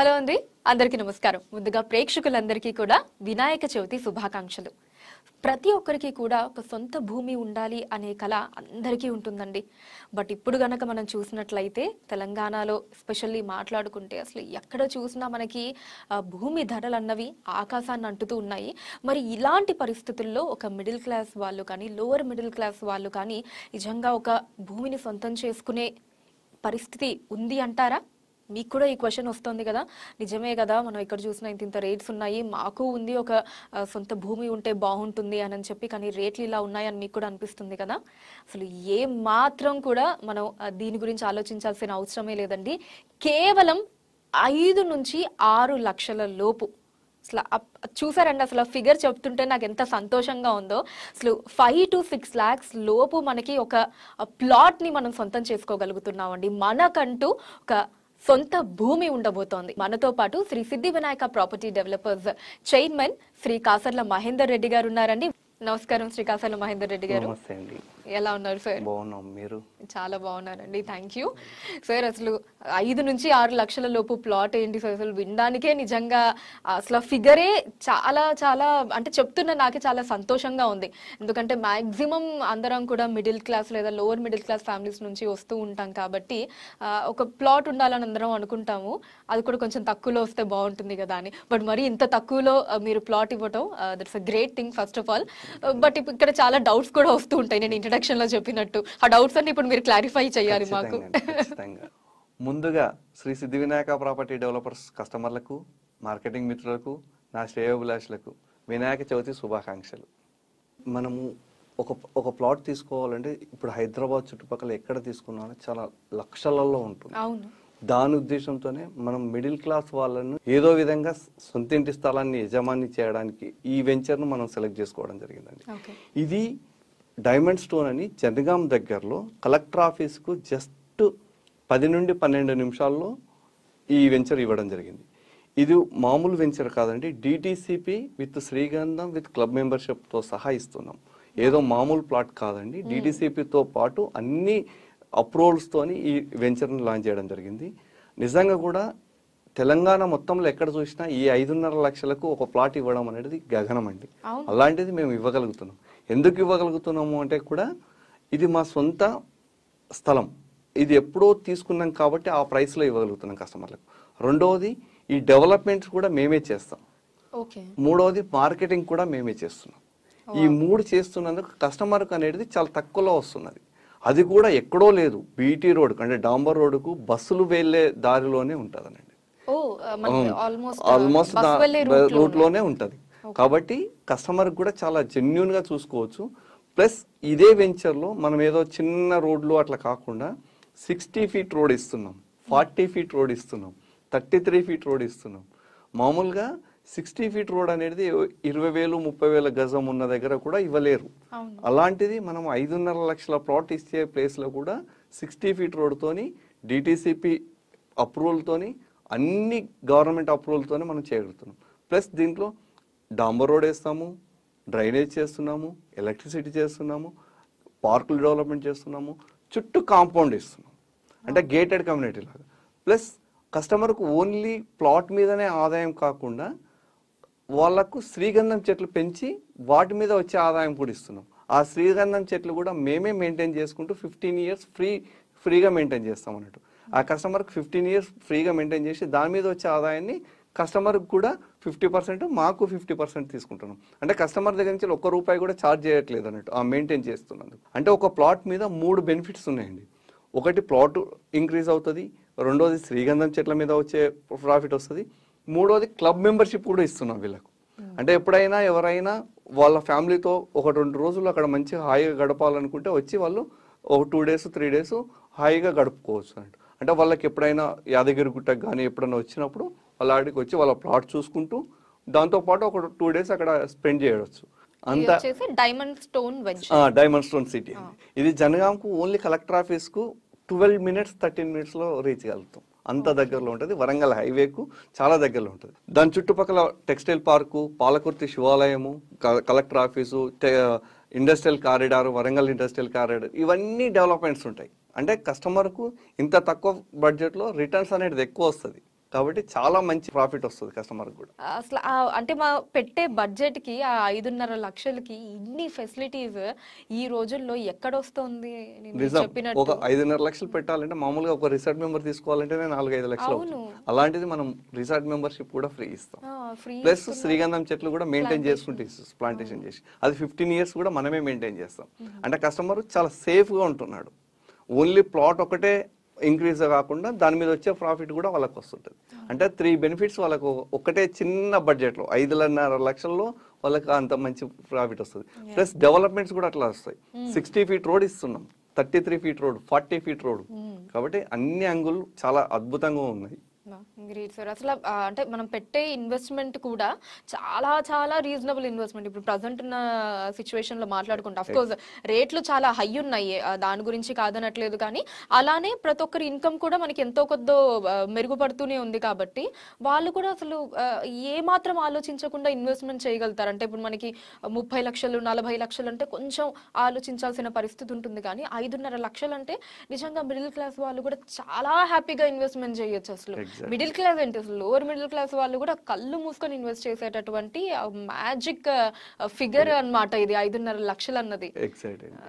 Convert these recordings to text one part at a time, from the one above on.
Hello అండి అందరికీ నమస్కారం ముందుగా ప్రేక్షకులందరికీ కూడా వినాయక చవితి శుభాకాంక్షలు ప్రతి ఒక్కరికి కూడా ఒక సొంత భూమి ఉండాలి అనే కళ అందరికీ ఉంటుందండి బట్ ఇప్పుడు గనక మనం చూసినట్లయితే తెలంగాణలో ఎస్పెషల్లీ మాట్లాడుకుంటే అసలు ఎక్కడ చూసినా మనకి భూమి ధరలు అన్నవి ఆకాశాన్ని అంటుతూ ఉన్నాయి మరి ఇలాంటి పరిస్థితుల్లో ఒక మిడిల్ క్లాస్ వాళ్ళు కానీ లోవర్ మిడిల్ క్లాస్ వాళ్ళు కానీ నిజంగా ఒక భూమిని సొంతం చేసుకునే పరిస్థితి ఉంది అంటారా మీకు కూడా ఈ క్వశ్చన్ వస్తుంది కదా నిజమే కదా మనం ఇక్కడ చూసినా ఇంత ఇంత రేట్స్ ఉన్నాయి మాకు ఉంది ఒక సొంత భూమి ఉంటే బాగుంటుంది అని చెప్పి కానీ రేట్లు ఇలా ఉన్నాయని మీకు కూడా అనిపిస్తుంది కదా అసలు ఏ మాత్రం కూడా మనం దీని గురించి ఆలోచించాల్సిన అవసరమే లేదండి కేవలం ఐదు నుంచి ఆరు లక్షల లోపు అసలు చూసారండి అసలు ఫిగర్ చెప్తుంటే నాకు ఎంత సంతోషంగా ఉందో అసలు ఫైవ్ టు సిక్స్ ల్యాక్స్ లోపు మనకి ఒక ప్లాట్ని మనం సొంతం చేసుకోగలుగుతున్నామండి మనకంటూ ఒక సొంత భూమి ఉండబోతోంది మనతో పాటు Shri Siddhi Vinayaka property developers chairman Shri Kasarla Mahender Reddy గారు ఉన్నారండి నమస్కారం శ్రీ కాసర్ల మహేందర్ రెడ్డి గారు ఎలా ఉన్నారు సార్ బాగున్నాం మీరు చాలా బాగున్నారండి థ్యాంక్ యూ సార్ అసలు ఐదు నుంచి ఆరు లక్షల లోపు ప్లాట్ ఏంటి సార్ అసలు వినడానికే నిజంగా అసలు ఫిగరే చాలా చాలా అంటే చెప్తున్న నాకే చాలా సంతోషంగా ఉంది ఎందుకంటే మ్యాక్సిమం అందరం కూడా మిడిల్ క్లాస్ లేదా లోవర్ మిడిల్ క్లాస్ ఫ్యామిలీస్ నుంచి వస్తూ ఉంటాం కాబట్టి ఒక ప్లాట్ ఉండాలని అందరం అనుకుంటాము అది కూడా కొంచెం తక్కువలో వస్తే బాగుంటుంది కదా అని బట్ మరి ఇంత తక్కువలో మీరు ప్లాట్ ఇవ్వటం that's a great thing first of all but ఇక్కడ చాలా డౌట్స్ కూడా వస్తూ ఉంటాయి నేను ఇంటర్ సెక్షన్ లో చెప్పినట్టు ఆ డౌట్స్ అన్ని ఇప్పుడు మీరు క్లారిఫై చేయాలి మాకు ముందుగా శ్రీ సిద్ధి వినాయక ప్రాపర్టీ డెవలపర్స్ కస్టమర్లకు మార్కెటింగ్ మిత్రులకు నా శ్రేయోభిలాషులకు వినాయక చవితి శుభాకాంక్షలు మనము ఒక ఒక ప్లాట్ తీసుకోవాలంటే ఇప్పుడు హైదరాబాద్ చుట్టుపక్కల ఎక్కడ తీసుకున్నా చాలా లక్షలలో ఉంటుంది అవును దాని ఉద్దేశంతోనే మనం మిడిల్ క్లాస్ వాళ్ళను ఏదో విధంగా సొంతింటి స్థలాన్ని యజమాని చేయడానికి ఈ వెంచర్ను మనం సెలెక్ట్ చేసుకోవడం జరిగిందండి ఇది డైమండ్ స్టోన్ అని జనగాం దగ్గరలో కలెక్టర్ ఆఫీస్కు జస్ట్ పది నుండి పన్నెండు నిమిషాల్లో ఈ వెంచర్ ఇవ్వడం జరిగింది ఇది మామూలు వెంచర్ కాదండి డిటీసీపీ విత్ శ్రీగంధం విత్ క్లబ్ మెంబర్షిప్తో సహా ఇస్తున్నాం ఏదో మామూలు ప్లాట్ కాదండి డిటీసీపీతో పాటు అన్ని అప్రూవల్స్తోని ఈ వెంచర్ని లాంచ్ చేయడం జరిగింది నిజంగా కూడా తెలంగాణ మొత్తంలో ఎక్కడ చూసినా ఈ ఐదున్నర లక్షలకు ఒక ప్లాట్ ఇవ్వడం అనేది గగనం అండి అలాంటిది మేము ఇవ్వగలుగుతున్నాం ఎందుకు ఇవ్వగలుగుతున్నాము అంటే కూడా ఇది మా సొంత స్థలం ఇది ఎప్పుడో తీసుకున్నాం కాబట్టి ఆ ప్రైస్లో ఇవ్వగలుగుతున్నాం కస్టమర్లకు రెండవది ఈ డెవలప్మెంట్స్ కూడా మేమే చేస్తాం మూడవది మార్కెటింగ్ కూడా మేమే చేస్తున్నాం ఈ మూడు చేస్తున్నందుకు కస్టమర్కు అనేది చాలా తక్కువలో వస్తున్నది అది కూడా ఎక్కడో లేదు బీటీ రోడ్ అంటే డాంబర్ రోడ్కు బస్సులు వెళ్ళే దారిలోనే ఉంటుంది ఆల్మోస్ట్ రూట్లోనే ఉంటుంది కాబట్టి కస్టమర్ కూడా చాలా జెన్యున్గా చూసుకోవచ్చు ప్లస్ ఇదే వెంచర్లో మనం ఏదో చిన్న రోడ్లు అట్లా కాకుండా సిక్స్టీ ఫీట్ రోడ్ ఇస్తున్నాం ఫార్టీ ఫీట్ రోడ్ ఇస్తున్నాం థర్టీ త్రీ ఫీట్ రోడ్ ఇస్తున్నాం మామూలుగా సిక్స్టీ ఫీట్ రోడ్ అనేది ఇరవై వేలు ముప్పై వేల గజం ఉన్న దగ్గర కూడా ఇవ్వలేరు అలాంటిది మనం ఐదున్నర లక్షల ప్లాట్ ఇచ్చే ప్లేస్లో కూడా సిక్స్టీ ఫీట్ రోడ్తోని డిటిసిపి అప్రూవల్తోని అన్ని గవర్నమెంట్ అప్రూవల్తోనే మనం చేయగలుగుతున్నాం ప్లస్ దీంట్లో డాంబర్ రోడ్ వేస్తాము డ్రైనేజ్ చేస్తున్నాము ఎలక్ట్రిసిటీ చేస్తున్నాము పార్కులు డెవలప్మెంట్ చేస్తున్నాము చుట్టూ కాంపౌండ్ ఇస్తున్నాము అంటే గేటెడ్ కమ్యూనిటీ లాగా ప్లస్ కస్టమర్కు ఓన్లీ ప్లాట్ మీదనే ఆదాయం కాకుండా వాళ్లకు శ్రీగంధం చెట్లు పెంచి వాటి మీద వచ్చే ఆదాయం కూడా ఇస్తున్నాం ఆ శ్రీగంధం చెట్లు కూడా మేమే మెయింటైన్ చేసుకుంటూ ఫిఫ్టీన్ ఇయర్స్ ఫ్రీ ఫ్రీగా మెయింటైన్ చేస్తాం అన్నట్టు ఆ కస్టమర్కి ఫిఫ్టీన్ ఇయర్స్ ఫ్రీగా మెయింటైన్ చేసి దాని మీద వచ్చే ఆదాయాన్ని కస్టమర్కి కూడా ఫిఫ్టీ పర్సెంట్ మాకు ఫిఫ్టీ పర్సెంట్ తీసుకుంటున్నాం అంటే కస్టమర్ దగ్గర నుంచి ఒక్క రూపాయి కూడా ఛార్జ్ చేయట్లేదు అన్నట్టు ఆ మెయింటైన్ చేస్తున్నందుకు అంటే ఒక ప్లాట్ మీద మూడు బెనిఫిట్స్ ఉన్నాయండి ఒకటి ప్లాట్ ఇంక్రీజ్ అవుతుంది రెండోది శ్రీగంధం చెట్ల మీద వచ్చే ప్రాఫిట్ వస్తుంది మూడోది క్లబ్ మెంబర్షిప్ కూడా ఇస్తున్నాం వీళ్ళకు అంటే ఎప్పుడైనా ఎవరైనా వాళ్ళ ఫ్యామిలీతో ఒక రెండు రోజులు అక్కడ మంచి హాయిగా గడపాలనుకుంటే వచ్చి వాళ్ళు ఒక టూ డేస్ త్రీ డేస్ హాయిగా గడుపుకోవచ్చు అన్నట్టు అంటే వాళ్ళకి ఎప్పుడైనా యాదగిరి గుట్టకు కానీ ఎప్పుడైనా వచ్చినప్పుడు ఆడికి వచ్చి వాళ్ళ ప్లాట్ చూసుకుంటూ దాంతోపాటు ఒక టూ డేస్ అక్కడ స్పెండ్ చేయవచ్చు అంత diamond stone diamond stone city ఇది జనగాంకు ఓన్లీ కలెక్టర్ ఆఫీస్కు ట్వెల్వ్ మినిట్స్ థర్టీన్ మినిట్స్లో రీచ్ కలుగుతాం అంత దగ్గరలో ఉంటుంది వరంగల్ హైవేకు చాలా దగ్గరలో ఉంటుంది దాని చుట్టుపక్కల టెక్స్టైల్ పార్కు పాలకుర్తి శివాలయము collector office industrial corridor Warangal industrial corridor ఇవన్నీ డెవలప్మెంట్స్ ఉంటాయి అంటే కస్టమర్కు ఇంత తక్కువ బడ్జెట్లో రిటర్న్స్ అనేది ఎక్కువ వస్తుంది కాబట్టి చాలా మంచి ప్రాఫిట్ వస్తుంది కస్టమర్ కూడా అసలు అంటే మా పెట్టే బడ్జెట్ కి ఆ ఐదున్నర లక్షలకి ఇన్ని ఫెసిలిటీస్ ఈ రోజుల్లో ఎక్కడ వస్తుంది ఒక ఐదున్నర లక్షలు పెట్టాలంటే మామూలుగా ఒక రిసార్ట్ మెంబర్ తీసుకోవాలంటేనే నాలుగు ఐదు లక్షలు అలాంటిది మనం రిసార్ట్ మెంబర్షిప్ కూడా ఫ్రీ ఇస్తాం ప్లస్ శ్రీగంధం చెట్లు కూడా మెయింటైన్ చేసుకుంటే ప్లాంటేషన్ చేసి అది ఫిఫ్టీన్ ఇయర్స్ కూడా మనమే మెయింటైన్ చేస్తాం అంటే కస్టమర్ చాలా సేఫ్ గా ఉంటున్నాడు ఓన్లీ ప్లాట్ ఒకటే ఇంక్రీజ్ కాకుండా దాని మీద వచ్చే ప్రాఫిట్ కూడా వాళ్ళకి వస్తుంటుంది అంటే త్రీ బెనిఫిట్స్ వాళ్ళకు ఒకటే చిన్న బడ్జెట్లో ఐదులన్నర లక్షల్లో వాళ్ళకి అంత మంచి ప్రాఫిట్ వస్తుంది ప్లస్ డెవలప్మెంట్స్ కూడా అట్లా వస్తాయి hmm. సిక్స్టీ ఫీట్ రోడ్ ఇస్తున్నాం thirty three feet road forty feet road hmm. కాబట్టి అన్ని అంగుల్ చాలా అద్భుతంగా ఉన్నాయి గ్రేట్ సార్ అసలు అంటే మనం పెట్టే ఇన్వెస్ట్మెంట్ కూడా చాలా చాలా రీజనబుల్ ఇన్వెస్ట్మెంట్ ఇప్పుడు ప్రజెంట్ ఉన్న లో మాట్లాడుకుంటే కోర్స్ రేట్లు చాలా హై ఉన్నాయి దాని గురించి కాదనట్లేదు కానీ అలానే ప్రతి ఒక్కరి ఇన్కమ్ కూడా మనకి ఎంతో కొద్దో మెరుగుపడుతూనే ఉంది కాబట్టి వాళ్ళు కూడా అసలు ఏ మాత్రం ఆలోచించకుండా ఇన్వెస్ట్మెంట్ చేయగలుగుతారు అంటే ఇప్పుడు మనకి ముప్పై లక్షలు నలభై లక్షలు అంటే కొంచెం ఆలోచించాల్సిన పరిస్థితి ఉంటుంది కానీ ఐదున్నర లక్షలు అంటే నిజంగా మిడిల్ క్లాస్ వాళ్ళు కూడా చాలా హ్యాపీగా ఇన్వెస్ట్మెంట్ చేయొచ్చు అసలు మిడిల్ క్లాస్ అంటే లోవర్ మిడిల్ క్లాస్ వాళ్ళు కూడా కళ్ళు మూసుకొని ఇన్వెస్ట్ చేసేటటువంటి మ్యాజిక్ ఫిగర్ అనమాట ఇది ఐదున్నర లక్షలు అన్నది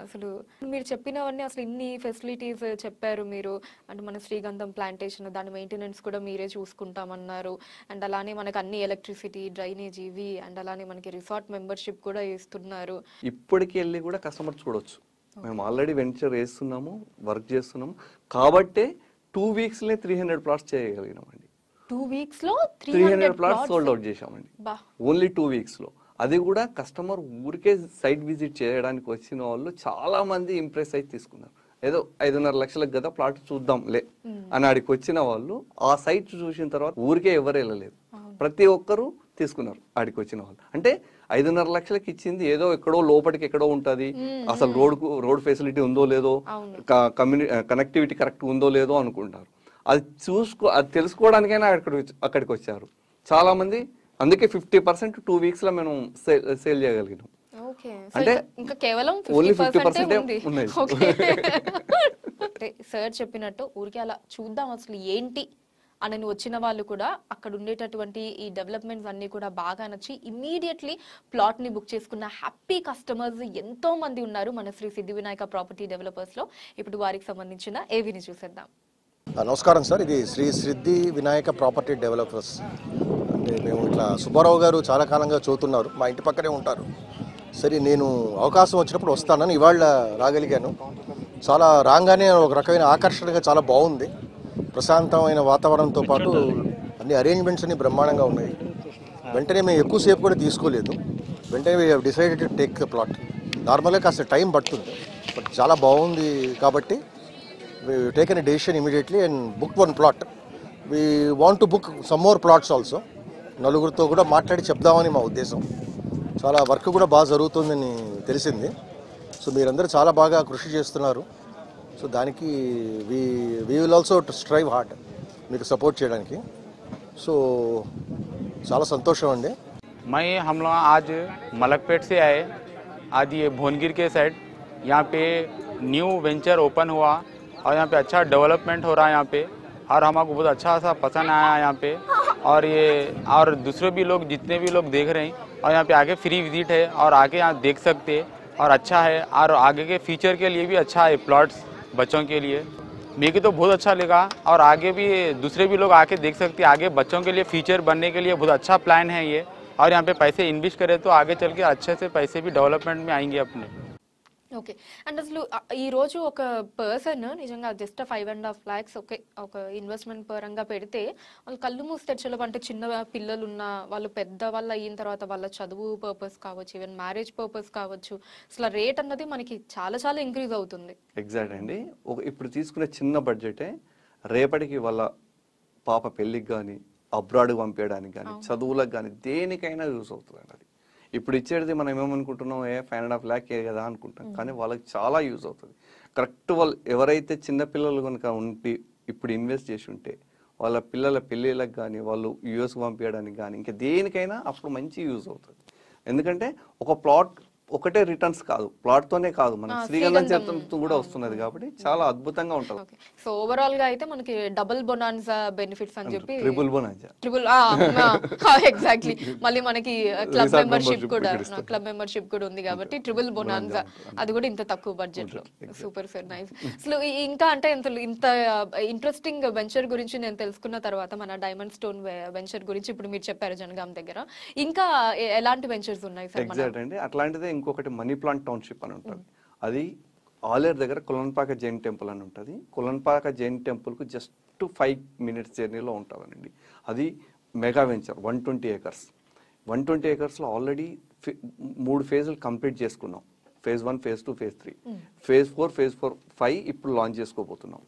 అసలు మీరు చెప్పినవన్నీ అసలు ఇన్ని ఫెసిలిటీస్ చెప్పారు మీరు అంటే మన శ్రీగంధం ప్లాంటేషన్ దాని మెయింటెనెన్స్ కూడా మీరే చూసుకుంటామన్నారు అండ్ అలానే మనకు అన్ని ఎలక్ట్రిసిటీ డ్రైనేజ్ ఇవి అండ్ అలానే మనకి రిసార్ట్ మెంబర్షిప్ కూడా ఇస్తున్నారు ఇప్పటికి వెళ్ళి కూడా కస్టమర్ చూడొచ్చు మేము ఆల్రెడీ వెంచర్ వేస్తున్నాము వర్క్ చేస్తున్నాము కాబట్టే టూ వీక్స్లో త్రీ హండ్రెడ్ ప్లాట్స్ చేయగలిగినామండి టూ వీక్స్లో three hundred plots sold out చేశామండి ఓన్లీ టూ వీక్స్లో అది కూడా కస్టమర్ ఊరికే సైట్ విజిట్ చేయడానికి వచ్చిన వాళ్ళు చాలా మంది ఇంప్రెస్ అయితే తీసుకున్నారు ఏదో ఐదున్నర లక్షలకు కదా ప్లాట్ చూద్దాంలే అని ఆడికి వచ్చిన వాళ్ళు ఆ సైట్ చూసిన తర్వాత ఊరికే ఎవరు వెళ్ళలేదు ప్రతి ఒక్కరూ తీసుకున్నారు ఆడికి వచ్చిన వాళ్ళు అంటే ఐదున్నర లక్షలకి ఇచ్చింది ఏదో ఎక్కడో లోపలికి ఎక్కడో ఉంటుంది అసలు రోడ్ రోడ్ ఫెసిలిటీ ఉందో లేదో కమ్యూని కనెక్టివిటీ కరెక్ట్ ఉందో లేదో అనుకుంటారు అది చూసుకో అది తెలుసుకోవడానికైనా అక్కడికి అక్కడికి వచ్చారు మంది అందుకే ఫిఫ్టీ పర్సెంట్ టూ వీక్స్ లో మేము సేల్ సేల్ చేయగలిగినాం అంటే ఇంకా కేవలం ఓన్లీ ఫిఫ్టీ పర్సెంట్ ఉన్నాయి సార్ చెప్పినట్టు ఊరికే అలా చూద్దాం అసలు ఏంటి అని వచ్చిన వాళ్ళు కూడా అక్కడ ఉండేటటువంటి ఈ డెవలప్మెంట్స్ అన్ని కూడా బాగా నచ్చి ఇమీడియట్లీ ప్లాట్ ని బుక్ చేసుకున్న హ్యాపీ కస్టమర్స్ ఎంతో మంది ఉన్నారు మన శ్రీ సిద్ధి వినాయక ప్రాపర్టీ డెవలపర్స్ లో ఇప్పుడు వారికి సంబంధించిన ఏవిని చూసేద్దాం నమస్కారం సార్ ఇది శ్రీ సిద్ధి వినాయక ప్రాపర్టీ డెవలపర్స్ అంటే మేము ఇట్లా సుబ్బారావు గారు చాలా కాలంగా చూతున్నారు మా ఇంటి పక్కనే ఉంటారు సరే నేను అవకాశం వచ్చినప్పుడు వస్తానని ఇవాళ రాగలిగాను చాలా రాగానే ఒక రకమైన ఆకర్షణగా చాలా బాగుంది ప్రశాంతమైన వాతావరణంతో పాటు అన్ని అరేంజ్మెంట్స్ అన్ని బ్రహ్మాండంగా ఉన్నాయి వెంటనే మేము ఎక్కువసేపు కూడా తీసుకోలేదు వెంటనే we decided to take plot నార్మల్గా కాస్త టైం పడుతుంది బట్ చాలా బాగుంది కాబట్టి take an decision immediately and book one plot we want to book some more plots also నలుగురితో కూడా మాట్లాడి చెప్దామని మా ఉద్దేశం చాలా వర్క్ కూడా బాగా జరుగుతుందని తెలిసింది సో మీరందరూ చాలా బాగా కృషి చేస్తున్నారు सो దానికి की we will also strive hard మీకు సపోర్ట్ చేయడానికి సో చాలా సంతోషం అండి మై హమ్ ఆజ్ आज ये भुवनगिर के साइड यहाँ पे न्यू वेंचर ओपन हुआ और यहाँ पे अच्छा डेवलपमेंट हो रहा है यहाँ पे और हम आपको बहुत अच्छा सा पसंद आया यहाँ पे और ये और दूसरे भी लोग जितने भी लोग देख रहे हैं और यहाँ पे आगे फ्री विजिट है और आगे यहाँ देख सकते और अच्छा है और आगे के फ्यूचर के लिए भी अच्छा है प्लॉट्स बच्चों के लिए मेरे तो बहुत अच्छा लगा और आगे भी दूसरे भी लोग आके देख सकते आगे बच्चों के लिए फ्यूचर बनने के लिए बहुत अच्छा प्लान है ये और यहाँ पे पैसे इन्वेस्ट करें तो आगे चल के अच्छे से पैसे भी डेवलपमेंट में आएंगे अपने ఓకే అండ్ అసలు ఈ రోజు ఒక పర్సన్ నిజంగా just five and half lakhs okay ఒక ఇన్వెస్ట్మెంట్ పరంగా పెడితే వాళ్ళు కళ్ళు మూసి తెచ్చడం అంటే చిన్న పిల్లలు ఉన్న వాళ్ళు పెద్ద వాళ్ళు అయిన తర్వాత వాళ్ళ చదువు పర్పస్ కావచ్చు ఈవెన్ మ్యారేజ్ పర్పస్ కావచ్చు అసలు రేట్ అన్నది మనకి చాలా చాలా ఇంక్రీజ్ అవుతుంది ఎగ్జాక్ట్ అండి ఇప్పుడు తీసుకునే చిన్న బడ్జెటే రేపటికి వాళ్ళ పాప పెళ్ళికి కానీ అబ్రాడ్ పంపించడానికి కానీ చదువులకు కానీ దేనికైనా యూస్ అవుతుంది అది ఇప్పుడు ఇచ్చేది మనం ఏమనుకుంటున్నాం ఏ ఫైవ్ అండ్ హాఫ్ ల్యాక్ ఏ కదా అనుకుంటాం కానీ వాళ్ళకి చాలా యూజ్ అవుతుంది కరెక్ట్ వాళ్ళు ఎవరైతే చిన్నపిల్లలు కనుక ఉండి ఇప్పుడు ఇన్వెస్ట్ చేసి ఉంటే వాళ్ళ పిల్లల పెళ్ళిళ్ళకి కానీ వాళ్ళు యూఎస్ పంపించడానికి కానీ ఇంకా దేనికైనా అప్పుడు మంచి యూజ్ అవుతుంది ఎందుకంటే ఒక ప్లాట్ ఒకటే రిటర్న్స్ కాదు ప్లాట్ తోనే కాదు మనం శ్రీగంధం చరిత్ర కూడా వస్తున్నది కాబట్టి చాలా అద్భుతంగా ఉంటుంది సో ఓవరాల్ గా అయితే మనకి డబుల్ బొనాన్సా బెనిఫిట్స్ అని చెప్పి ట్రిపుల్ బొనాన్సా ట్రిపుల్ ఎగ్జాక్ట్లీ మళ్ళీ మనకి క్లబ్ మెంబర్షిప్ uh, కూడా క్లబ్ మెంబర్షిప్ కూడా ఉంది కాబట్టి ట్రిపుల్ బొనాన్సా అది కూడా ఇంత తక్కువ బడ్జెట్ లో సూపర్ సార్ నైస్ అసలు ఇంకా అంటే ఇంత ఇంత ఇంట్రెస్టింగ్ వెంచర్ గురించి నేను తెలుసుకున్న తర్వాత మన డైమండ్ స్టోన్ వెంచర్ గురించి ఇప్పుడు మీరు చెప్పారు జనగాం దగ్గర ఇంకా ఎలాంటి వెంచర్స్ ఉన్నాయి సార్ అట్లాంటిదే ఇంకొకటి మనీ ప్లాంట్ టౌన్షిప్ అని ఉంటుంది అది ఆలేరు దగ్గర కులన్పాక జైన్ టెంపుల్ అని ఉంటుంది కులన్పాక జైన్ టెంపుల్కు జస్ట్ ఫైవ్ మినిట్స్ జర్నీలో ఉంటుందండి అది mega venture one twenty acres one twenty ఏకర్స్లో ఆల్రెడీ మూడు ఫేజ్లు కంప్లీట్ చేసుకున్నాం phase one phase two phase three phase four phase four five ఇప్పుడు లాంచ్ చేసుకోబోతున్నాం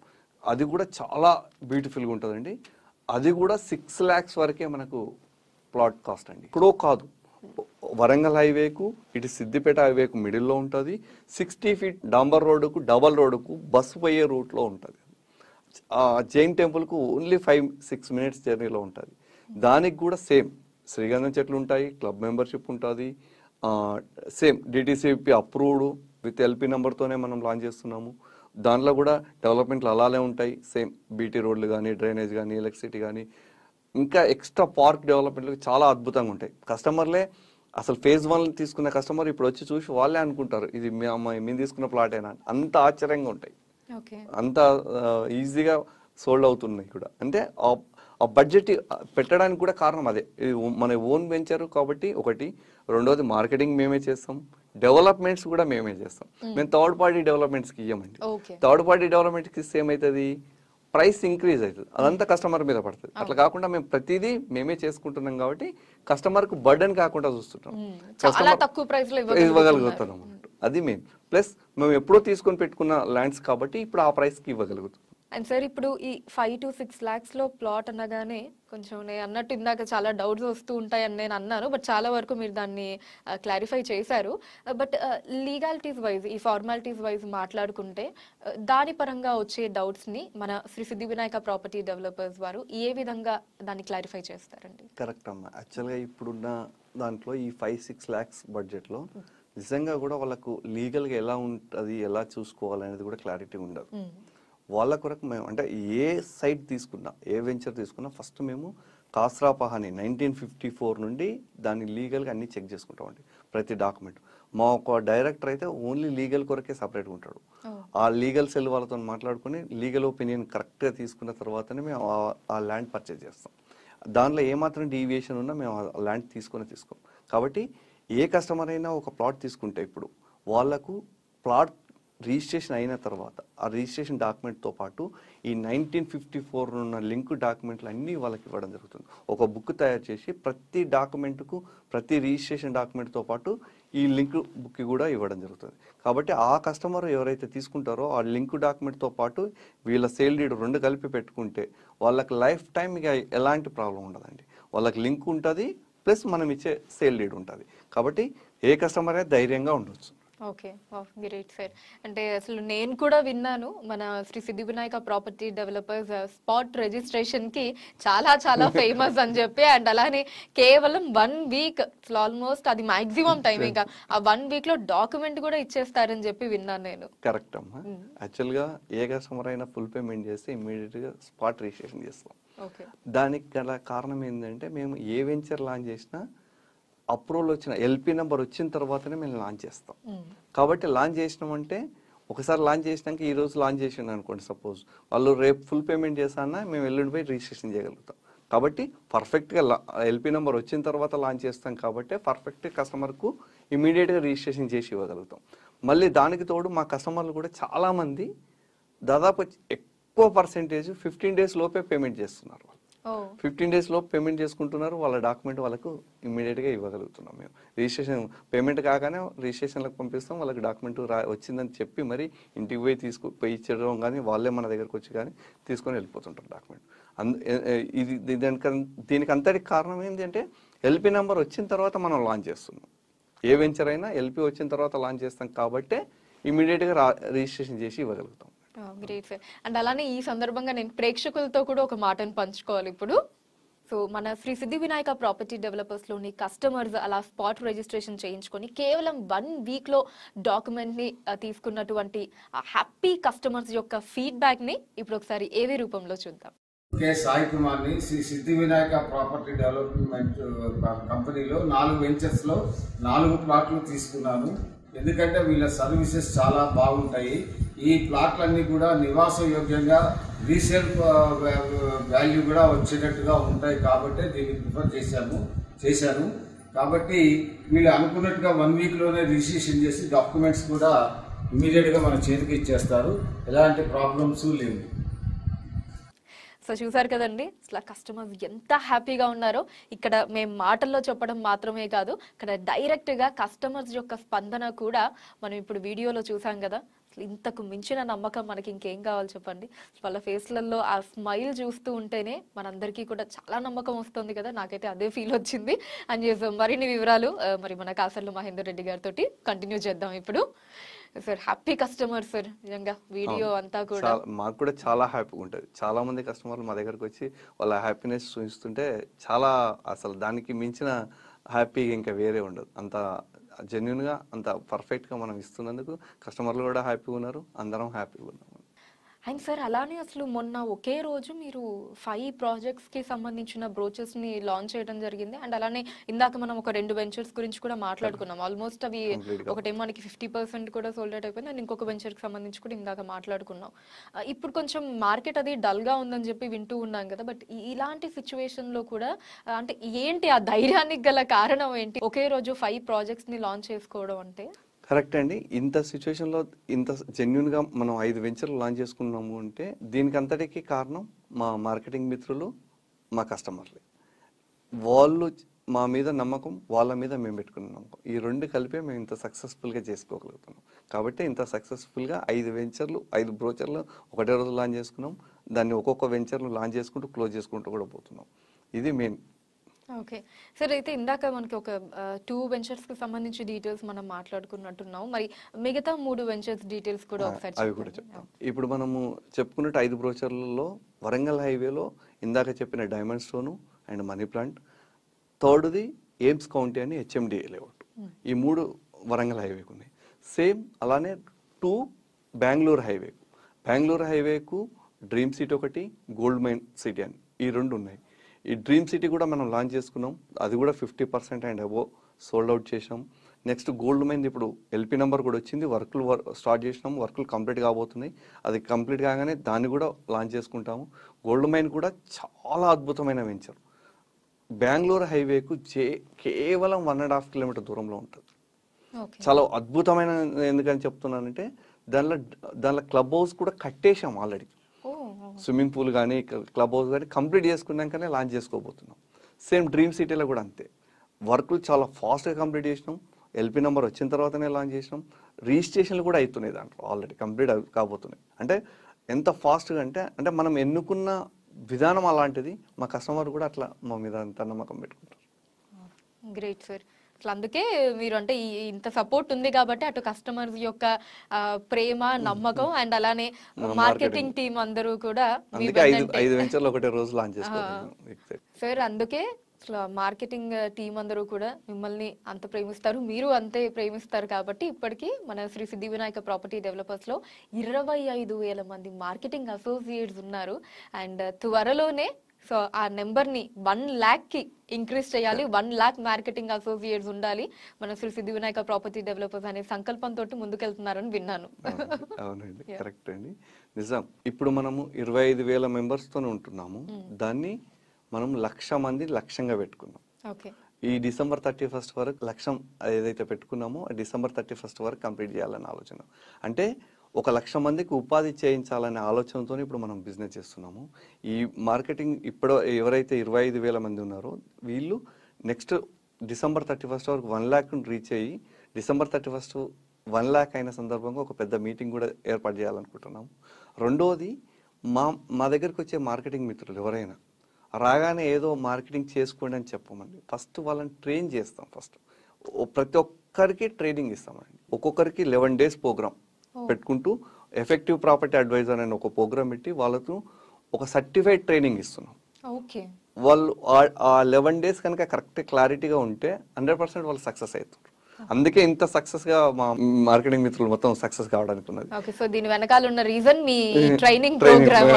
అది కూడా చాలా బ్యూటిఫుల్గా ఉంటుందండి అది కూడా సిక్స్ ల్యాక్స్ వరకే మనకు ప్లాట్ కాస్ట్ అండి ఇప్పుడో కాదు వరంగల్ హైవేకు ఇటు సిద్దిపేట హైవేకు మిడిల్లో ఉంటుంది సిక్స్టీ ఫీట్ డాంబర్ రోడ్డుకు డబల్ రోడ్డుకు బస్సు పోయే రూట్లో ఉంటుంది జైన్ టెంపుల్కు ఓన్లీ ఫైవ్ సిక్స్ మినిట్స్ జర్నీలో ఉంటుంది దానికి కూడా సేమ్ శ్రీగంధం చెట్లు ఉంటాయి క్లబ్ మెంబర్షిప్ ఉంటుంది same DTCP approved with LP నెంబర్తోనే మనం లాంచ్ చేస్తున్నాము దాంట్లో కూడా డెవలప్మెంట్లు అలానే ఉంటాయి సేమ్ బీటీ రోడ్లు కానీ డ్రైనేజ్ కానీ ఎలక్ట్రిసిటీ కానీ ఇంకా ఎక్స్ట్రా పార్క్ డెవలప్మెంట్లు చాలా అద్భుతంగా ఉంటాయి కస్టమర్లే అసలు ఫేజ్ వన్ తీసుకున్న కస్టమర్ ఇప్పుడు వచ్చి చూసి వాళ్ళే అనుకుంటారు ఇది మేము తీసుకున్న ప్లాట్ అయినా అంత ఆశ్చర్యంగా ఉంటాయి అంత ఈజీగా సోల్డ్ అవుతున్నాయి కూడా అంటే ఆ బడ్జెట్ పెట్టడానికి కూడా కారణం అదే మన ఓన్ వెంచర్ కాబట్టి ఒకటి రెండోది మార్కెటింగ్ మేమే చేస్తాం డెవలప్మెంట్స్ కూడా మేమే చేస్తాం మేము థర్డ్ పార్టీ డెవలప్మెంట్స్కి ఇవ్వమండి థర్డ్ పార్టీ డెవలప్మెంట్కి ఇస్తే ఏమవుతుంది ప్రైస్ ఇంక్రీజ్ అవుతుంది అదంతా కస్టమర్ మీద పడుతుంది అట్లా కాకుండా మేము ప్రతిదీ మేమే చేసుకుంటున్నాం కాబట్టి కస్టమర్ కు బర్డన్ కాకుండా చూస్తుంటాం కస్టమర్ తక్కువ ప్రైస్ ఇవ్వగలుగుతున్నాం అది మేము ప్లస్ మేము ఎప్పుడో తీసుకొని పెట్టుకున్న ల్యాండ్స్ కాబట్టి ఇప్పుడు ఆ ప్రైస్ కి ఇవ్వగలుగుతాం అండ్ సార్ ఇప్పుడు ఈ ఫైవ్ టు సిక్స్ లాక్స్ లో ప్లాట్ అనగానే కొంచెం నేను అన్నట్టు ఇందాక చాలా డౌట్స్ వస్తూ ఉంటాయని నేను అన్నాను బట్ చాలా వరకు మీరు దాన్ని క్లారిఫై చేశారు బట్ లీగాలిటీస్ వైజ్ ఈ ఫార్మాలిటీస్ వైజ్ మాట్లాడుకుంటే దాని పరంగా వచ్చే డౌట్స్ ని మన శ్రీ సిద్ధి వినాయక ప్రాపర్టీ డెవలపర్స్ వారు ఏ విధంగా దాన్ని క్లారిఫై చేస్తారండి కరెక్ట్ అమ్మా యాక్చువల్గా ఇప్పుడున్న దాంట్లో ఈ ఫైవ్ సిక్స్ బడ్జెట్ బడ్జెట్లో నిజంగా కూడా వాళ్ళకు లీగల్గా ఎలా ఉంటుంది ఎలా చూసుకోవాలనేది కూడా క్లారిటీ ఉండదు వాళ్ళ కొరకు మేము అంటే ఏ సైట్ తీసుకున్నా ఏ వెంచర్ తీసుకున్నా ఫస్ట్ మేము కాస్రా పహాని నైన్టీన్ ఫిఫ్టీ ఫోర్ నుండి దాన్ని లీగల్గా అన్నీ చెక్ చేసుకుంటామండి ప్రతి డాక్యుమెంట్ మా ఒక డైరెక్టర్ అయితే ఓన్లీ లీగల్ కొరకే సపరేట్గా ఉంటాడు ఆ లీగల్ సెల్ వాళ్ళతో మాట్లాడుకుని లీగల్ ఒపీనియన్ కరెక్ట్గా తీసుకున్న తర్వాతనే మేము ఆ ల్యాండ్ పర్చేజ్ చేస్తాం దానిలో ఏమాత్రం డీవియేషన్ ఉన్నా మేము ఆ ల్యాండ్ తీసుకునే తీసుకోం కాబట్టి ఏ కస్టమర్ అయినా ఒక ప్లాట్ తీసుకుంటే ఇప్పుడు వాళ్లకు ప్లాట్ రిజిస్ట్రేషన్ అయిన తర్వాత ఆ రిజిస్ట్రేషన్ డాక్యుమెంట్తో పాటు ఈ నైన్టీన్ ఫిఫ్టీ ఫోర్ ఉన్న లింక్ డాక్యుమెంట్లు అన్నీ వాళ్ళకి ఇవ్వడం జరుగుతుంది ఒక బుక్ తయారు చేసి ప్రతి డాక్యుమెంట్కు ప్రతి రిజిస్ట్రేషన్ డాక్యుమెంట్తో పాటు ఈ లింక్ బుక్ కూడా ఇవ్వడం జరుగుతుంది కాబట్టి ఆ కస్టమర్ ఎవరైతే తీసుకుంటారో ఆ లింక్ డాక్యుమెంట్తో పాటు వీళ్ళ సేల్ డీడ్ రెండు కలిపి పెట్టుకుంటే వాళ్ళకి లైఫ్ టైం ఎలాంటి ప్రాబ్లం ఉండదండి వాళ్ళకి లింక్ ఉంటుంది ప్లస్ మనం ఇచ్చే సేల్ డీడ్ ఉంటుంది కాబట్టి ఏ కస్టమర్ ధైర్యంగా ఉండొచ్చు ఓకే గ్రేట్ సార్ అంటే అసలు నేను కూడా విన్నాను మన Shri Siddhi Vinayaka property developers spot registration కి చాలా చాలా ఫేమస్ అని చెప్పి అండ్ అలానే కేవలం వన్ వీక్ ఆల్మోస్ట్ అది మాక్సిమం టైం ఇంకా ఆ వన్ వీక్ లో డాక్యుమెంట్ కూడా ఇచ్చేస్తారని చెప్పి విన్నాను నేను కరెక్ట్ అమ్మా యాక్చువల్ గా ఏ కస్టమర్ అయినా ఫుల్ పేమెంట్ చేసి ఇమీడియట్ గా స్పాట్ రిజిస్ట్రేషన్ చేస్తాం దానికి గల కారణం ఏంటంటే మేము ఏ వెంచర్ లాంచ్ చేసినా అప్రూవల్ వచ్చిన ఎల్పి నెంబర్ వచ్చిన తర్వాతనే మేము లాంచ్ చేస్తాం hmm. కాబట్టి లాంచ్ చేసినామంటే ఒకసారి లాంచ్ చేసినాక ఈ రోజు లాంచ్ చేసిండు అనుకోండి సపోజ్ వాళ్ళు రేపు ఫుల్ పేమెంట్ చేసానా మేము పోయి రిజిస్ట్రేషన్ చేయగలుగుతాం కాబట్టి పర్ఫెక్ట్గా ఎల్పి నెంబర్ వచ్చిన తర్వాత లాంచ్ చేస్తాం కాబట్టి పర్ఫెక్ట్ కస్టమర్కు ఇమీడియట్గా రిజిస్ట్రేషన్ చేసి ఇవ్వగలుగుతాం మళ్ళీ దానికి తోడు మా కస్టమర్లు కూడా చాలామంది దాదాపు ఎక్కువ పర్సెంటేజ్ ఫిఫ్టీన్ డేస్ లోపే పేమెంట్ చేస్తున్నారు ఫిఫ్టీన్ డేస్లో పేమెంట్ చేసుకుంటున్నారు వాళ్ళ డాక్యుమెంట్ వాళ్ళకు ఇమ్మీడియట్గా ఇవ్వగలుగుతున్నాం మేము రిజిస్ట్రేషన్ పేమెంట్ కాగానే రిజిస్ట్రేషన్లకు పంపిస్తాం వాళ్ళకి డాక్యుమెంట్ రా వచ్చిందని చెప్పి మరి ఇంటికి పోయి తీసుకు పోయి ఇచ్చడం కానీ వాళ్ళే మన దగ్గరకు వచ్చి కానీ తీసుకొని వెళ్ళిపోతుంటారు డాక్యుమెంట్ ఇది దీనికి దీనికి కారణం ఏంటి అంటే ఎల్పి నెంబర్ వచ్చిన తర్వాత మనం లాంచ్ చేస్తున్నాం ఏ వెంచర్ అయినా ఎల్పి వచ్చిన తర్వాత లాంచ్ చేస్తాం కాబట్టే ఇమీడియట్గా రిజిస్ట్రేషన్ చేసి ఇవ్వగలుగుతాం గ్రేట్ సార్ అండ్ అలానే ఈ సందర్భంగా నేను ప్రేక్షకులతో కూడా ఒక మాటను పంచుకోవాలి ఇప్పుడు సో మన శ్రీ సిద్ధి వినాయక ప్రాపర్టీ డెవలపర్స్లోని కస్టమర్స్ అలా స్పాట్ రిజిస్ట్రేషన్ చేయించుకొని కేవలం వన్ వీక్లో డాక్యుమెంట్ని తీసుకున్నటువంటి హ్యాపీ కస్టమర్స్ యొక్క ఫీడ్బ్యాక్ని ఇప్పుడు ఒకసారి ఏవే రూపంలో చూద్దాం కే సాయి ని శ్రీ సిద్ధి వినాయక ప్రాపర్టీ డెవలప్మెంట్ కంపెనీలో నాలుగు లో నాలుగు ప్లాట్లు తీసుకున్నాను ఎందుకంటే వీళ్ళ సర్వీసెస్ చాలా బాగుంటాయి ఈ ప్లాట్లన్నీ కూడా నివాస యోగ్యంగా రీసేల్ వాల్యూ కూడా వచ్చేటట్టుగా ఉంటాయి కాబట్టి దీన్ని ప్రిఫర్ చేశాము చేశాను కాబట్టి వీళ్ళు అనుకున్నట్టుగా వన్ వీక్లోనే రిజిస్ట్రేషన్ చేసి డాక్యుమెంట్స్ కూడా ఇమీడియట్గా మన చేతికి ఇచ్చేస్తారు ఎలాంటి ప్రాబ్లమ్స్ లేవు సో చూసారు కదండి అసలు కస్టమర్ ఎంత హ్యాపీగా ఉన్నారో ఇక్కడ మేము మాటల్లో చెప్పడం మాత్రమే కాదు ఇక్కడ డైరెక్ట్గా కస్టమర్స్ యొక్క స్పందన కూడా మనం ఇప్పుడు వీడియోలో చూసాం కదా అసలు ఇంతకు మించిన నమ్మకం మనకి ఇంకేం కావాలి చెప్పండి వాళ్ళ ఫేస్లలో ఆ స్మైల్ చూస్తూ ఉంటేనే మనందరికీ కూడా చాలా నమ్మకం వస్తుంది కదా నాకైతే అదే ఫీల్ వచ్చింది అని చెప్పి మరిన్ని వివరాలు మరి మన కాసర్లు మహేందర్ రెడ్డి గారితో కంటిన్యూ చేద్దాం ఇప్పుడు సార్ హ్యాపీ కస్టమర్ సార్ నిజంగా వీడియో అంతా కూడా మాకు కూడా చాలా హ్యాపీగా ఉంటుంది చాలా మంది కస్టమర్లు మా దగ్గరకు వచ్చి వాళ్ళ హ్యాపీనెస్ చూపిస్తుంటే చాలా అసలు దానికి మించిన హ్యాపీగా ఇంకా వేరే ఉండదు అంత జెన్యున్గా అంత పర్ఫెక్ట్గా మనం ఇస్తున్నందుకు కస్టమర్లు కూడా హ్యాపీగా ఉన్నారు అందరం హ్యాపీగా ఉన్నారు అండ్ సార్ అలానే అసలు మొన్న ఒకే రోజు మీరు ఫైవ్ ప్రాజెక్ట్స్ కి సంబంధించిన ని లాంచ్ చేయడం జరిగింది అండ్ అలానే ఇందాక మనం ఒక రెండు వెంచర్స్ గురించి కూడా మాట్లాడుకున్నాం ఆల్మోస్ట్ అవి ఒకటే మనకి ఫిఫ్టీ పర్సెంట్ కూడా సోల్డ్ అవుట్ అయిపోయింది అండ్ ఇంకొక వెంచర్కి సంబంధించి కూడా ఇందాక మాట్లాడుకున్నాం ఇప్పుడు కొంచెం మార్కెట్ అది డల్ గా ఉందని చెప్పి వింటూ ఉన్నాం కదా బట్ ఇలాంటి లో కూడా అంటే ఏంటి ఆ ధైర్యానికి గల కారణం ఏంటి ఒకే రోజు ఫైవ్ ప్రాజెక్ట్స్ని లాంచ్ చేసుకోవడం అంటే కరెక్ట్ అండి ఇంత సిచ్యువేషన్లో ఇంత జెన్యున్గా మనం ఐదు వెంచర్లు లాంచ్ చేసుకున్నాము అంటే దీనికి అంతటికి కారణం మా మార్కెటింగ్ మిత్రులు మా కస్టమర్లే వాళ్ళు మా మీద నమ్మకం వాళ్ళ మీద మేము పెట్టుకున్న నమ్మకం ఈ రెండు కలిపే మేము ఇంత సక్సెస్ఫుల్గా చేసుకోగలుగుతున్నాం కాబట్టి ఇంత సక్సెస్ఫుల్గా ఐదు వెంచర్లు ఐదు బ్రోచర్లు ఒకటే రోజు లాంచ్ చేసుకున్నాం దాన్ని ఒక్కొక్క వెంచర్ను లాంచ్ చేసుకుంటూ క్లోజ్ చేసుకుంటూ కూడా పోతున్నాం ఇది మెయిన్ ఓకే సార్ అయితే ఇందాక మనకి ఒక టూ వెంచర్స్కి సంబంధించి డీటెయిల్స్ మనం మాట్లాడుకున్నట్టున్నాం మరి మిగతా మూడు వెంచర్స్ డీటెయిల్స్ కూడా ఒకసారి అవి కూడా చెప్తాం ఇప్పుడు మనము చెప్పుకున్నట్టు ఐదు బ్రోచర్లలో వరంగల్ హైవేలో ఇందాక చెప్పిన diamond stone and money plant థర్డ్ది ఎయిమ్స్ కౌంటీ అని హెచ్ఎండిఏ లేఅవుట్ hmm. ఈ మూడు వరంగల్ హైవేకు ఉన్నాయి సేమ్ అలానే టూ బెంగళూరు హైవేకు బెంగళూరు హైవేకు డ్రీమ్ సిటీ ఒకటి గోల్డ్ మైన్ సిటీ అని ఈ రెండు ఉన్నాయి ఈ డ్రీమ్ సిటీ కూడా మనం లాంచ్ చేసుకున్నాం అది కూడా ఫిఫ్టీ పర్సెంట్ అండ్ అబో సోల్డ్ అవుట్ చేసాం నెక్స్ట్ గోల్డ్ మైన్ ఇప్పుడు ఎల్పి నెంబర్ కూడా వచ్చింది వర్క్లు స్టార్ట్ చేసినాం వర్క్లు కంప్లీట్ కాబోతున్నాయి అది కంప్లీట్ కాగానే దాన్ని కూడా లాంచ్ చేసుకుంటాము గోల్డ్ మైన్ కూడా చాలా అద్భుతమైన వెంచర్ బెంగళూరు హైవేకు చే కేవలం వన్ అండ్ హాఫ్ కిలోమీటర్ దూరంలో ఉంటుంది చాలా అద్భుతమైన ఎందుకని చెప్తున్నానంటే దానిలో దానిలో క్లబ్ హౌస్ కూడా కట్టేశాం ఆల్రెడీ స్విమ్మింగ్ పూల్ కానీ క్లబ్ హౌస్ కానీ కంప్లీట్ చేసుకున్నాకనే లాంచ్ చేసుకోబోతున్నాం సేమ్ డ్రీమ్ సిటీలో కూడా అంతే వర్క్లు చాలా ఫాస్ట్గా కంప్లీట్ చేసినాం ఎల్పి నెంబర్ వచ్చిన తర్వాతనే లాంచ్ చేసినాం రిజిస్ట్రేషన్లు కూడా అవుతున్నాయి దాంట్లో ఆల్రెడీ కంప్లీట్ కాబోతున్నాయి అంటే ఎంత ఫాస్ట్గా అంటే అంటే మనం ఎన్నుకున్న విధానం అలాంటిది మా కస్టమర్ కూడా అట్లా మా మీద అంత నమ్మకం పెట్టుకుంటారు గ్రేట్ సార్ అట్లా అందుకే మీరు అంటే ఇంత సపోర్ట్ ఉంది కాబట్టి అటు కస్టమర్స్ యొక్క ప్రేమ నమ్మకం అండ్ అలానే మార్కెటింగ్ టీం అందరూ కూడా సార్ అందుకే మార్కెటింగ్ టీం అందరూ కూడా మిమ్మల్ని అంత ప్రేమిస్తారు మీరు అంతే ప్రేమిస్తారు కాబట్టి ఇప్పటికీ మన శ్రీ సిద్ధి వినాయక ప్రాపర్టీ డెవలపర్స్ లో ఇరవై ఐదు వేల మంది మార్కెటింగ్ అసోసియేట్స్ ఉన్నారు అండ్ త్వరలోనే సో ఆ నెంబర్ని వన్ ల్యాక్కి ఇంక్రీజ్ చేయాలి వన్ ల్యాక్ మార్కెటింగ్ అసోసియేట్స్ ఉండాలి మన శ్రీ సిద్ధి వినాయక ప్రాపర్టీ డెవలపర్స్ అనే సంకల్పంతో ముందుకెళ్తున్నారని విన్నాను అవునండి కరెక్ట్ అండి నిజం ఇప్పుడు మనము ఇరవై ఐదు వేల తో ఉంటున్నాము hmm. దాన్ని మనం లక్ష మంది లక్ష్యంగా పెట్టుకున్నాం ఈ డిసెంబర్ థర్టీ ఫస్ట్ వరకు లక్ష్యం ఏదైతే పెట్టుకున్నామో డిసెంబర్ థర్టీ ఫస్ట్ వరకు కంప్లీట్ చేయాలని ఆలోచన అంటే ఒక లక్ష మందికి ఉపాధి చేయించాలనే ఆలోచనతో ఇప్పుడు మనం బిజినెస్ చేస్తున్నాము ఈ మార్కెటింగ్ ఇప్పుడు ఎవరైతే ఇరవై ఐదు వేల మంది ఉన్నారో వీళ్ళు నెక్స్ట్ డిసెంబర్ థర్టీ ఫస్ట్ వరకు వన్ ల్యాక్ రీచ్ అయ్యి December thirty first one lakh అయిన సందర్భంగా ఒక పెద్ద మీటింగ్ కూడా ఏర్పాటు చేయాలనుకుంటున్నాము రెండోది మా మా దగ్గరికి వచ్చే మార్కెటింగ్ మిత్రులు ఎవరైనా రాగానే ఏదో మార్కెటింగ్ చేసుకోండి అని చెప్పమండి ఫస్ట్ వాళ్ళని ట్రైన్ చేస్తాం ఫస్ట్ ప్రతి ఒక్కరికి ట్రైనింగ్ ఇస్తామండి ఒక్కొక్కరికి లెవెన్ డేస్ ప్రోగ్రామ్ పెట్టుకుంటూ ఎఫెక్టివ్ ప్రాపర్టీ అడ్వైజర్ అనే ఒక ప్రోగ్రామ్ పెట్టి వాళ్ళతో ఒక సర్టిఫైడ్ ట్రైనింగ్ ఇస్తున్నాం వాళ్ళు ఆ లెవెన్ డేస్ కనుక కరెక్ట్ క్లారిటీగా ఉంటే హండ్రెడ్ పర్సెంట్ వాళ్ళు సక్సెస్ అవుతారు అందుకే ఇంత సక్సెస్ గా మా మార్కెటింగ్ మిత్రులు మొత్తం సక్సెస్ కావడానికి ఉన్నది సో దీని వెనకాల ఉన్న రీజన్ మీ ట్రైనింగ్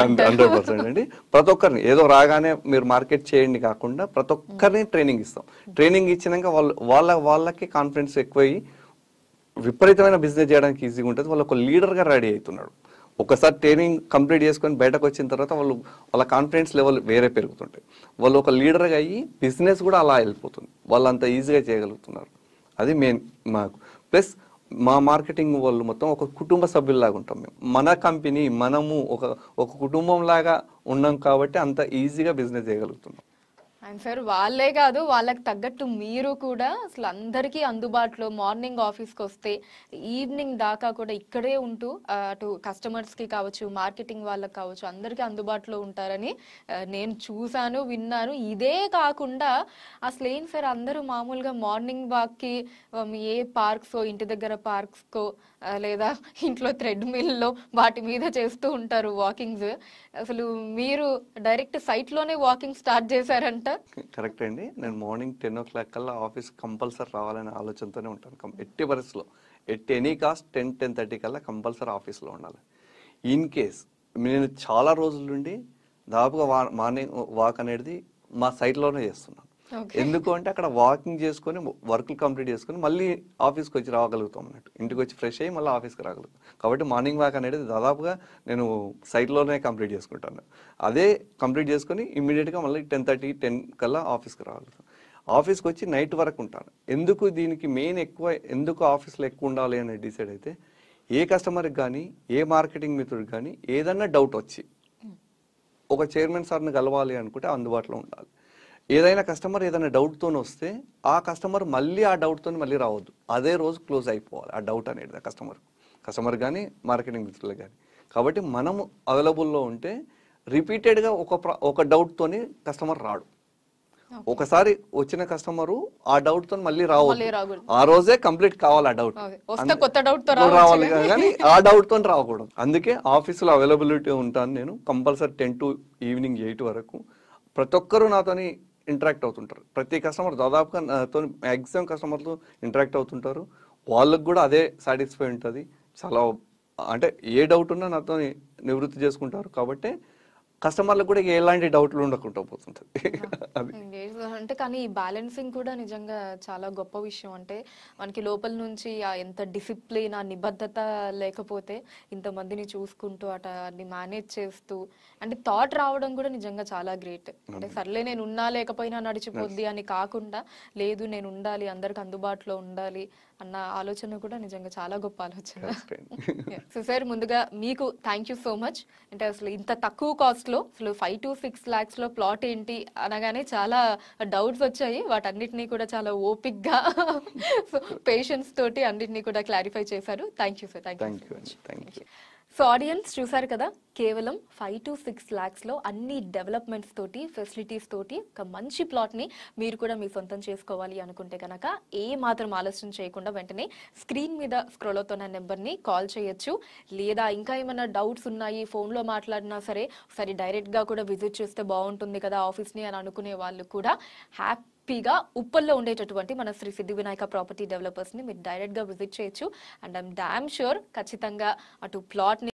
హండ్రెడ్ పర్సెంట్ అండి ప్రతి ఒక్కరిని ఏదో రాగానే మీరు మార్కెట్ చేయండి కాకుండా ప్రతి ఒక్కరిని ట్రైనింగ్ ఇస్తాం ట్రైనింగ్ ఇచ్చినాక వాళ్ళు వాళ్ళ వాళ్ళకి కాన్ఫిడెన్స్ ఎక్కువ విపరీతమైన బిజినెస్ చేయడానికి ఈజీగా ఉంటుంది వాళ్ళు ఒక లీడర్గా రెడీ అవుతున్నాడు ఒకసారి ట్రైనింగ్ కంప్లీట్ చేసుకొని బయటకు వచ్చిన తర్వాత వాళ్ళు వాళ్ళ కాన్ఫిడెన్స్ లెవెల్ వేరే పెరుగుతుంటాయి వాళ్ళు ఒక లీడర్గా అయ్యి బిజినెస్ కూడా అలా వెళ్ళిపోతుంది వాళ్ళు అంత ఈజీగా చేయగలుగుతున్నారు అది మెయిన్ మాకు ప్లస్ మా మార్కెటింగ్ వాళ్ళు మొత్తం ఒక కుటుంబ సభ్యుల్లాగా ఉంటాం మేము మన కంపెనీ మనము ఒక ఒక కుటుంబంలాగా ఉన్నాం కాబట్టి అంత ఈజీగా బిజినెస్ చేయగలుగుతున్నాం అండ్ సార్ వాళ్ళే కాదు వాళ్ళకి తగ్గట్టు మీరు కూడా అసలు అందరికీ అందుబాటులో మార్నింగ్ ఆఫీస్కి వస్తే ఈవినింగ్ దాకా కూడా ఇక్కడే ఉంటూ అటు కస్టమర్స్కి కావచ్చు మార్కెటింగ్ వాళ్ళకి కావచ్చు అందరికీ అందుబాటులో ఉంటారని నేను చూశాను విన్నాను ఇదే కాకుండా అసలు ఏం సార్ అందరూ మామూలుగా మార్నింగ్ వాక్కి ఏ పార్క్సో ఇంటి దగ్గర పార్క్స్కో లేదా ఇంట్లో థ్రెడ్మిల్లో వాటి మీద చేస్తూ ఉంటారు వాకింగ్స్ అసలు మీరు డైరెక్ట్ సైట్లోనే వాకింగ్ స్టార్ట్ చేశారంట కరెక్ట్ అండి నేను మార్నింగ్ టెన్ ఓ క్లాక్ కల్లా ఆఫీస్ కంపల్సరీ రావాలనే ఆలోచనతోనే ఉంటాను ఎట్టి పరిస్థితిలో at any cost ten ten thirty కల్లా కంపల్సరీ ఆఫీస్లో ఉండాలి ఇన్ కేస్ నేను చాలా రోజుల నుండి దాదాపుగా మార్నింగ్ వాక్ అనేది మా సైట్లోనే చేస్తున్నాను ఎందుకు అంటే అక్కడ వాకింగ్ చేసుకొని వర్క్లు కంప్లీట్ చేసుకుని మళ్ళీ ఆఫీస్కి వచ్చి రాగలుగుతాం అన్నట్టు ఇంటికి వచ్చి ఫ్రెష్ అయ్యి మళ్ళీ ఆఫీస్కి రాగలుగుతాం కాబట్టి మార్నింగ్ వాక్ అనేది దాదాపుగా నేను సైట్లోనే కంప్లీట్ చేసుకుంటాను అదే కంప్లీట్ చేసుకొని ఇమ్మీడియట్గా మళ్ళీ టెన్ థర్టీ టెన్ కల్లా ఆఫీస్కి రాగలుగుతాం ఆఫీస్కి వచ్చి నైట్ వరకు ఉంటాను ఎందుకు దీనికి మెయిన్ ఎక్కువ ఎందుకు ఆఫీస్లో ఎక్కువ ఉండాలి అనేది డిసైడ్ అయితే ఏ కస్టమర్కి కానీ ఏ మార్కెటింగ్ మిత్రుడికి కానీ ఏదన్నా డౌట్ వచ్చి ఒక చైర్మన్ సార్ని కలవాలి అనుకుంటే అందుబాటులో ఉండాలి ఏదైనా కస్టమర్ ఏదైనా డౌట్తో వస్తే ఆ కస్టమర్ మళ్ళీ ఆ డౌట్తో మళ్ళీ రావద్దు అదే రోజు క్లోజ్ అయిపోవాలి ఆ డౌట్ అనేది కస్టమర్ కస్టమర్ కానీ మార్కెటింగ్ మిత్రులు కానీ కాబట్టి మనము అవైలబుల్లో ఉంటే రిపీటెడ్గా ఒక ఒక డౌట్తోని కస్టమర్ రాడు ఒకసారి వచ్చిన కస్టమరు ఆ డౌట్ తో మళ్ళీ రావద్దు ఆ రోజే కంప్లీట్ కావాలి ఆ డౌట్ డౌట్ రావాలి కానీ ఆ డౌట్ తో రాకూడదు అందుకే ఆఫీసులో అవైలబిలిటీ ఉంటాను నేను compulsory ten to evening eight వరకు ప్రతి ఒక్కరు నాతోని ఇంటరాక్ట్ అవుతుంటారు ప్రతి కస్టమర్ దాదాపుగా నాతో మ్యాక్సిమం కస్టమర్లు ఇంటరాక్ట్ అవుతుంటారు వాళ్ళకు కూడా అదే సాటిస్ఫై ఉంటుంది చాలా అంటే ఏ డౌట్ ఉన్నా నాతో నివృత్తి చేసుకుంటారు కాబట్టి కస్టమర్లకు కూడా ఎలాంటి డౌట్లు ఉండకుండా పోతుంటుంది అంటే కానీ ఈ బ్యాలెన్సింగ్ కూడా నిజంగా చాలా గొప్ప విషయం అంటే మనకి లోపల నుంచి ఎంత డిసిప్లిన్ ఆ నిబద్ధత లేకపోతే ఇంతమందిని చూసుకుంటూ అట అన్ని మేనేజ్ చేస్తూ అంటే థాట్ రావడం కూడా నిజంగా చాలా గ్రేట్ అంటే సర్లే నేను ఉన్నా లేకపోయినా నడిచిపోద్ది అని కాకుండా లేదు నేను ఉండాలి అందరికి అందుబాటులో ఉండాలి అన్న ఆలోచన కూడా నిజంగా చాలా గొప్ప ఆలోచన సో సార్ ముందుగా మీకు థ్యాంక్ యూ సో మచ్ అంటే అసలు ఇంత తక్కువ కాస్ట్ లో అసలు ఫైవ్ టు సిక్స్ లో ప్లాట్ ఏంటి అనగానే చాలా డౌట్స్ వచ్చాయి వాటన్నిటినీ కూడా చాలా ఓపిక్ సో పేషెన్స్ తోటి అన్నిటినీ కూడా క్లారిఫై చేశారు thank you sir thank you so audience చూసారు కదా కేవలం ఫైవ్ టు సిక్స్ ల్యాక్స్లో అన్ని డెవలప్మెంట్స్ తోటి ఫెసిలిటీస్ తోటి ఒక మంచి ప్లాట్ని మీరు కూడా మీ సొంతం చేసుకోవాలి అనుకుంటే కనుక ఏ మాత్రం ఆలస్యం చేయకుండా వెంటనే స్క్రీన్ మీద స్క్రోల్ అవుతున్న నెంబర్ని కాల్ చేయొచ్చు లేదా ఇంకా ఏమైనా డౌట్స్ ఉన్నాయి ఫోన్లో మాట్లాడినా సరే ఒకసారి డైరెక్ట్గా కూడా విజిట్ చేస్తే బాగుంటుంది కదా ఆఫీస్ని అని అనుకునే వాళ్ళు కూడా హ్యాపీ హ్యాపీగా ఉప్పల్లో ఉండేటటువంటి మన శ్రీ సిద్ధి వినాయక ప్రాపర్టీ డెవలపర్స్ని మీరు డైరెక్ట్గా విజిట్ చేయొచ్చు అండ్ ఐమ్ డామ్ షూర్ ఖచ్చితంగా అటు ప్లాట్ని